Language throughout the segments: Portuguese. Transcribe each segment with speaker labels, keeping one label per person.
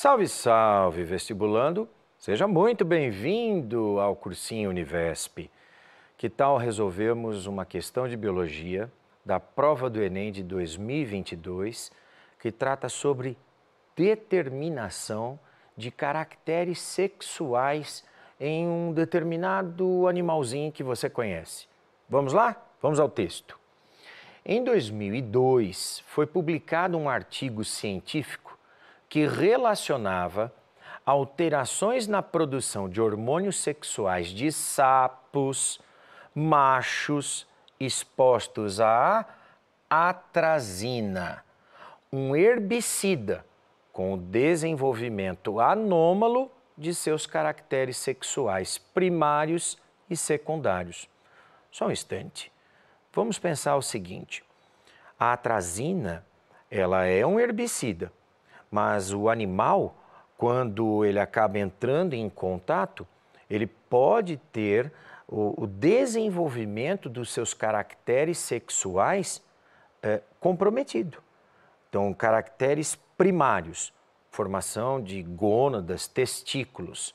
Speaker 1: Salve, salve, vestibulando! Seja muito bem-vindo ao cursinho Univesp. Que tal resolvermos uma questão de biologia da prova do Enem de 2022 que trata sobre determinação de caracteres sexuais em um determinado animalzinho que você conhece? Vamos lá? Vamos ao texto. Em 2002, foi publicado um artigo científico que relacionava alterações na produção de hormônios sexuais de sapos, machos expostos à atrazina, um herbicida com o desenvolvimento anômalo de seus caracteres sexuais primários e secundários. Só um instante. Vamos pensar o seguinte: a atrazina, ela é um herbicida mas o animal, quando ele acaba entrando em contato, ele pode ter o, o desenvolvimento dos seus caracteres sexuais é, comprometido. Então, caracteres primários, formação de gônadas, testículos.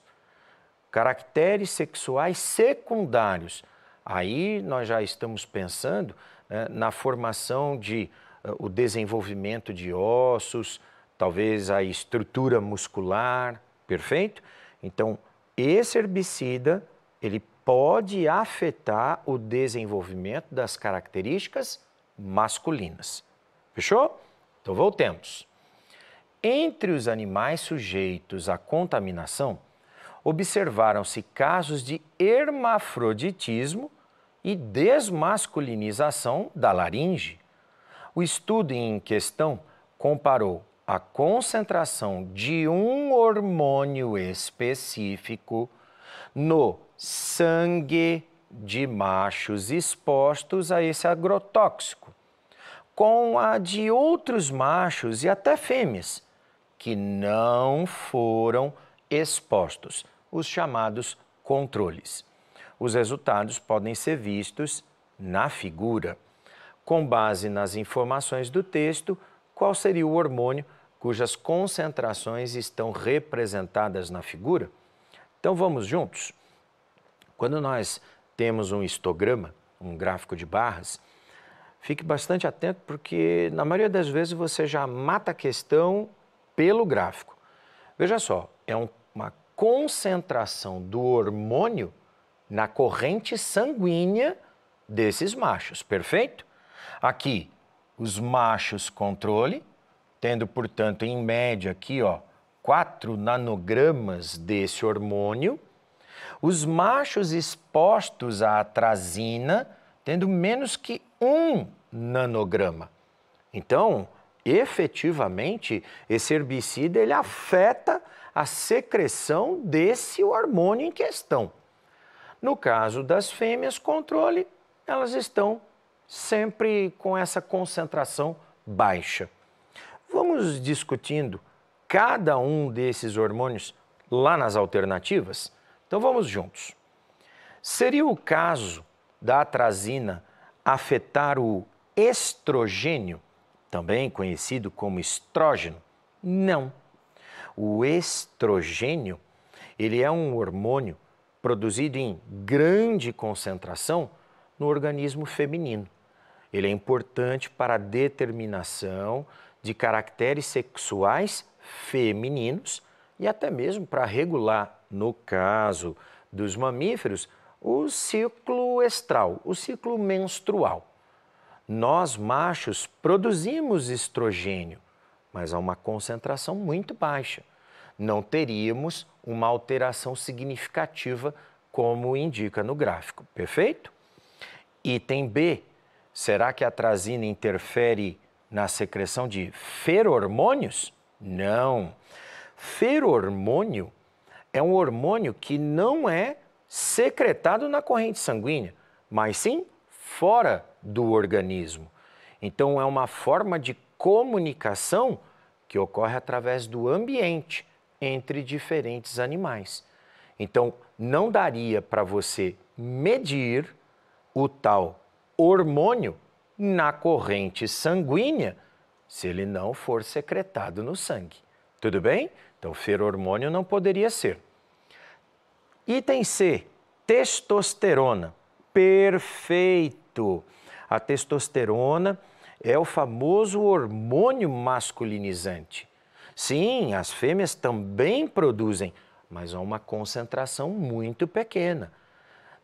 Speaker 1: Caracteres sexuais secundários, aí nós já estamos pensando é, na formação de é, o desenvolvimento de ossos, talvez a estrutura muscular, perfeito? Então, esse herbicida, ele pode afetar o desenvolvimento das características masculinas. Fechou? Então, voltemos. Entre os animais sujeitos à contaminação, observaram-se casos de hermafroditismo e desmasculinização da laringe. O estudo em questão comparou a concentração de um hormônio específico no sangue de machos expostos a esse agrotóxico, com a de outros machos e até fêmeas que não foram expostos, os chamados controles. Os resultados podem ser vistos na figura. Com base nas informações do texto, qual seria o hormônio cujas concentrações estão representadas na figura. Então vamos juntos. Quando nós temos um histograma, um gráfico de barras, fique bastante atento porque na maioria das vezes você já mata a questão pelo gráfico. Veja só, é um, uma concentração do hormônio na corrente sanguínea desses machos, perfeito? Aqui, os machos controle, tendo, portanto, em média aqui, ó, 4 nanogramas desse hormônio. Os machos expostos à atrazina tendo menos que 1 nanograma. Então, efetivamente, esse herbicida ele afeta a secreção desse hormônio em questão. No caso das fêmeas controle, elas estão sempre com essa concentração baixa. Vamos discutindo cada um desses hormônios lá nas alternativas? Então vamos juntos. Seria o caso da atrazina afetar o estrogênio, também conhecido como estrógeno? Não. O estrogênio, ele é um hormônio produzido em grande concentração no organismo feminino. Ele é importante para a determinação de caracteres sexuais femininos e até mesmo para regular, no caso dos mamíferos, o ciclo estral, o ciclo menstrual. Nós, machos, produzimos estrogênio, mas a uma concentração muito baixa. Não teríamos uma alteração significativa, como indica no gráfico, perfeito? Item B. Será que a trazina interfere na secreção de ferormônios? Não. Ferormônio é um hormônio que não é secretado na corrente sanguínea, mas sim fora do organismo. Então, é uma forma de comunicação que ocorre através do ambiente entre diferentes animais. Então, não daria para você medir o tal hormônio na corrente sanguínea se ele não for secretado no sangue. Tudo bem? Então, ferormônio não poderia ser. Item C, testosterona. Perfeito! A testosterona é o famoso hormônio masculinizante. Sim, as fêmeas também produzem, mas a uma concentração muito pequena.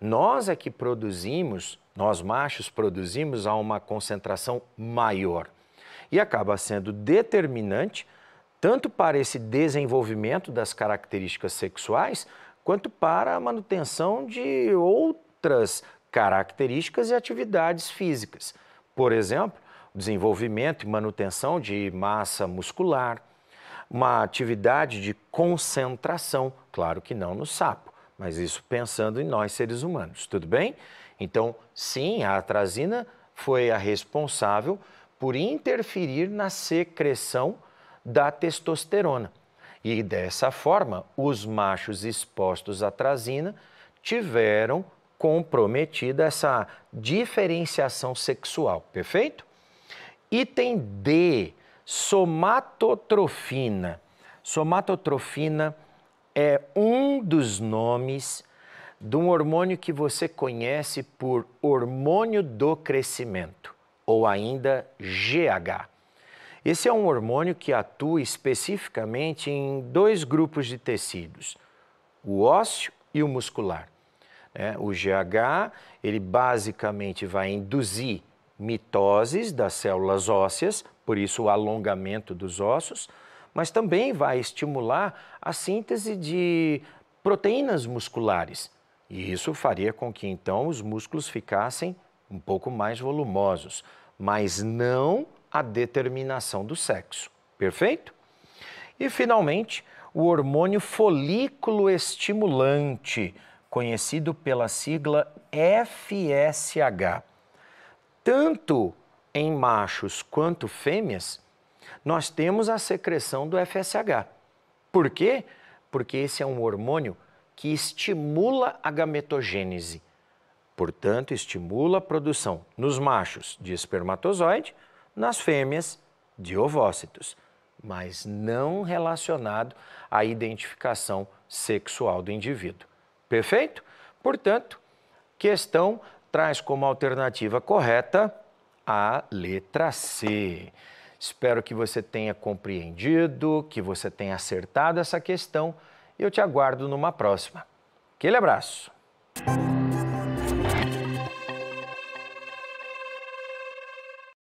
Speaker 1: Nós é que produzimos nós machos produzimos a uma concentração maior e acaba sendo determinante tanto para esse desenvolvimento das características sexuais, quanto para a manutenção de outras características e atividades físicas. Por exemplo, desenvolvimento e manutenção de massa muscular, uma atividade de concentração, claro que não no sapo, mas isso pensando em nós seres humanos, tudo bem? Então, sim, a atrazina foi a responsável por interferir na secreção da testosterona. E dessa forma, os machos expostos à atrazina tiveram comprometida essa diferenciação sexual, perfeito? Item D, somatotrofina. Somatotrofina é um dos nomes de um hormônio que você conhece por hormônio do crescimento, ou ainda GH. Esse é um hormônio que atua especificamente em dois grupos de tecidos, o ósseo e o muscular. Né? o GH, ele basicamente vai induzir mitoses das células ósseas, por isso o alongamento dos ossos, mas também vai estimular a síntese de proteínas musculares, e isso faria com que então os músculos ficassem um pouco mais volumosos, mas não a determinação do sexo. Perfeito? E finalmente, o hormônio folículo estimulante, conhecido pela sigla FSH. Tanto em machos quanto fêmeas, nós temos a secreção do FSH. Por quê? Porque esse é um hormônio que estimula a gametogênese. Portanto, estimula a produção nos machos de espermatozoide, nas fêmeas de ovócitos, mas não relacionado à identificação sexual do indivíduo. Perfeito? Portanto, questão traz como alternativa correta a letra C. Espero que você tenha compreendido, que você tenha acertado essa questão eu te aguardo numa próxima. Aquele abraço!